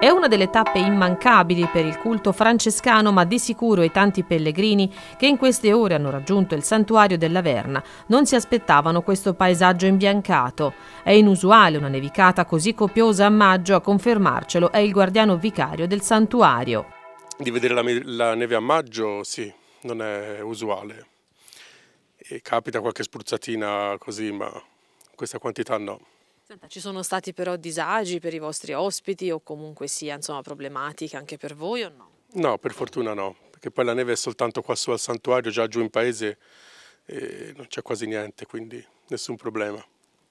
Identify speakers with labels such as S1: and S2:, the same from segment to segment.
S1: È una delle tappe immancabili per il culto francescano, ma di sicuro i tanti pellegrini che in queste ore hanno raggiunto il santuario della Verna non si aspettavano questo paesaggio imbiancato. È inusuale una nevicata così copiosa a maggio, a confermarcelo è il guardiano vicario del santuario.
S2: Di vedere la, la neve a maggio, sì, non è usuale. E capita qualche spruzzatina così, ma questa quantità no
S1: ci sono stati però disagi per i vostri ospiti o comunque sia insomma, problematiche anche per voi o no?
S2: No, per fortuna no, perché poi la neve è soltanto qua su al santuario, già giù in paese e non c'è quasi niente, quindi nessun problema.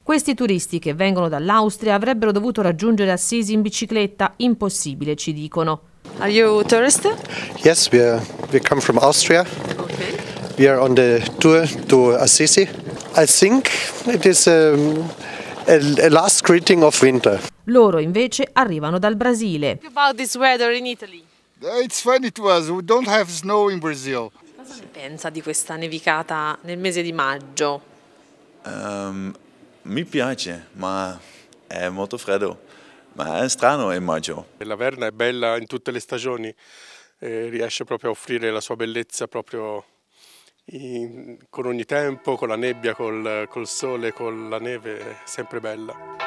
S1: Questi turisti che vengono dall'Austria avrebbero dovuto raggiungere Assisi in bicicletta, impossibile ci dicono. Are you tourist?
S3: Yes, we are, we come from Austria. Okay. We are on the tour to Assisi. I think it is um, last greeting
S1: of winter. Loro invece arrivano dal Brasile. about this weather in Italy? It's funny to us, we don't have snow in Brazil. Cosa ne pensa di questa nevicata nel mese di maggio?
S2: Um, mi piace, ma è molto freddo. Ma è strano in maggio. La Verna è bella in tutte le stagioni, eh, riesce proprio a offrire la sua bellezza proprio in, con ogni tempo, con la nebbia, col, col sole, con la neve, è sempre bella.